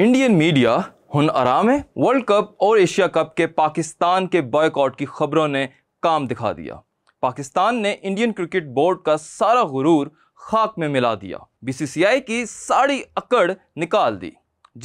Indian media हुन आराम है वर्ल्ड कप और एशिया कप के पाकिस्तान के बॉयकॉट की खबरों ने काम दिखा दिया पाकिस्तान ने इंडियन क्रिकेट बोर्ड का सारा गुरूर खाक में मिला दिया बीसीसीआई की सारी अकड़ निकाल दी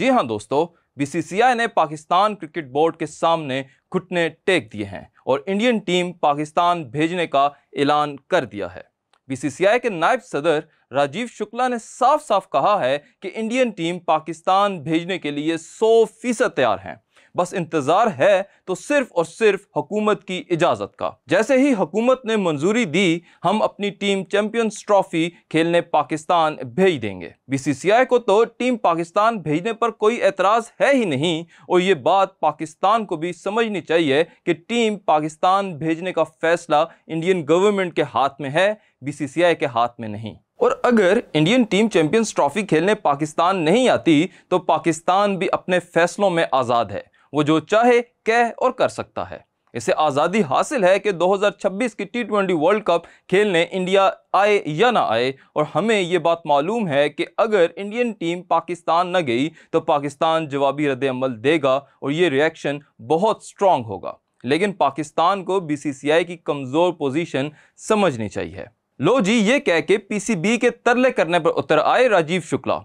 जी हाँ दोस्तों बीसीसीआई ने पाकिस्तान क्रिकेट बोर्ड के सामने घुटने टेक दिए हैं और इंडियन टीम पाकिस्तान भेजने का ऐलान कर दिया है बीसीसीआई के नायब सदर राजीव शुक्ला ने साफ साफ कहा है कि इंडियन टीम पाकिस्तान भेजने के लिए सौ फीसद तैयार हैं बस इंतज़ार है तो सिर्फ और सिर्फ हुकूमत की इजाज़त का जैसे ही हुकूमत ने मंजूरी दी हम अपनी टीम चैंपियंस ट्रॉफी खेलने पाकिस्तान भेज देंगे बीसीसीआई को तो टीम पाकिस्तान भेजने पर कोई एतराज़ है ही नहीं और ये बात पाकिस्तान को भी समझनी चाहिए कि टीम पाकिस्तान भेजने का फैसला इंडियन गवर्नमेंट के हाथ में है बी के हाथ में नहीं और अगर इंडियन टीम चैंपियंस ट्रॉफी खेलने पाकिस्तान नहीं आती तो पाकिस्तान भी अपने फैसलों में आज़ाद है वो जो चाहे कह और कर सकता है इसे आज़ादी हासिल है कि 2026 की टी ट्वेंटी वर्ल्ड कप खेलने इंडिया आए या ना आए और हमें ये बात मालूम है कि अगर इंडियन टीम पाकिस्तान न गई तो पाकिस्तान जवाबी रद्दमल देगा और ये रिएक्शन बहुत स्ट्रॉन्ग होगा लेकिन पाकिस्तान को बीसीसीआई की कमज़ोर पोजीशन समझनी चाहिए लो जी ये कह के पीसीबी के तरले करने पर उतर आए राजीव शुक्ला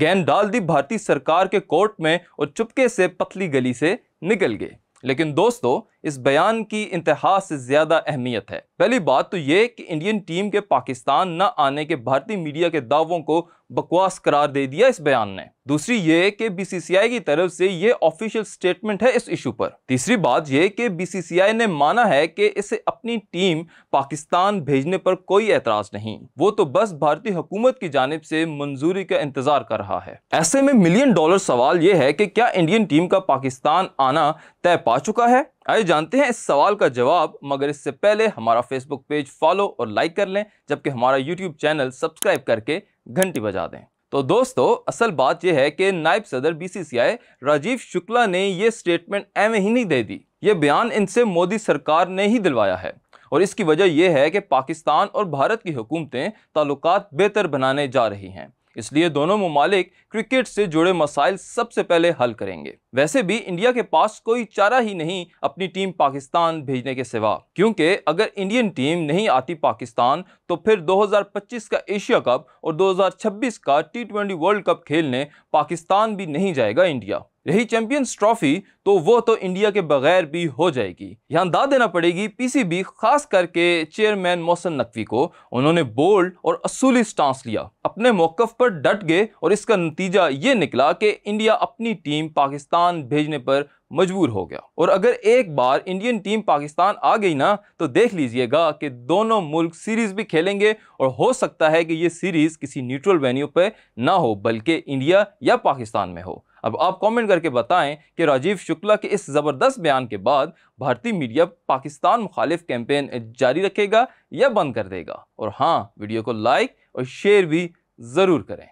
गेंद डाल दी भारतीय सरकार के कोर्ट में और चुपके से पतली गली से निकल गए लेकिन दोस्तों इस बयान की इंतहा से ज़्यादा अहमियत है पहली बात तो ये कि इंडियन टीम के पाकिस्तान न आने के भारतीय मीडिया के दावों को बकवास करार दे दिया इस बयान ने दूसरी ये कि बीसीसीआई की तरफ से ये ऑफिशियल स्टेटमेंट है इस इशू पर तीसरी बात ये कि बीसीसीआई ने माना है कि इसे अपनी टीम पाकिस्तान भेजने पर कोई एतराज नहीं वो तो बस भारतीय हुकूमत की जानब से मंजूरी का इंतजार कर रहा है ऐसे में मिलियन डॉलर सवाल ये है कि क्या इंडियन टीम का पाकिस्तान आना तय पा चुका है आइए जानते हैं इस सवाल का जवाब मगर इससे पहले हमारा फेसबुक पेज फॉलो और लाइक कर लें जबकि हमारा यूट्यूब चैनल सब्सक्राइब करके घंटी बजा दें तो दोस्तों असल बात यह है कि नायब सदर बीसीसीआई राजीव शुक्ला ने यह स्टेटमेंट एवं ही नहीं दे दी ये बयान इनसे मोदी सरकार ने ही दिलवाया है और इसकी वजह यह है कि पाकिस्तान और भारत की हुकूमतें ताल्लुक बेहतर बनाने जा रही हैं इसलिए दोनों ममालिक क्रिकेट से जुड़े मसाइल सबसे पहले हल करेंगे वैसे भी इंडिया के पास कोई चारा ही नहीं अपनी टीम पाकिस्तान भेजने के सिवा क्योंकि अगर इंडियन टीम नहीं आती पाकिस्तान तो फिर 2025 का एशिया कप और 2026 का टी वर्ल्ड कप खेलने पाकिस्तान भी नहीं जाएगा इंडिया रही चैंपियंस ट्रॉफी तो वो तो इंडिया के बगैर भी हो जाएगी यहाँ दा देना पड़ेगी पीसीबी खास करके चेयरमैन मोहसन नकवी को उन्होंने बोल्ड और असूली स्टांस लिया अपने मौकफ पर डट गए और इसका नतीजा ये निकला कि इंडिया अपनी टीम पाकिस्तान पाकिस्तान भेजने पर मजबूर हो गया और अगर एक बार इंडियन टीम पाकिस्तान आ गई ना तो देख लीजिएगा कि दोनों मुल्क सीरीज़ भी खेलेंगे और हो सकता है कि ये सीरीज़ किसी न्यूट्रल वेन्यू पर ना हो बल्कि इंडिया या पाकिस्तान में हो अब आप कमेंट करके बताएं कि राजीव शुक्ला के इस ज़बरदस्त बयान के बाद भारतीय मीडिया पाकिस्तान मुखालिफ कैंपेन जारी रखेगा या बंद कर देगा और हाँ वीडियो को लाइक और शेयर भी ज़रूर करें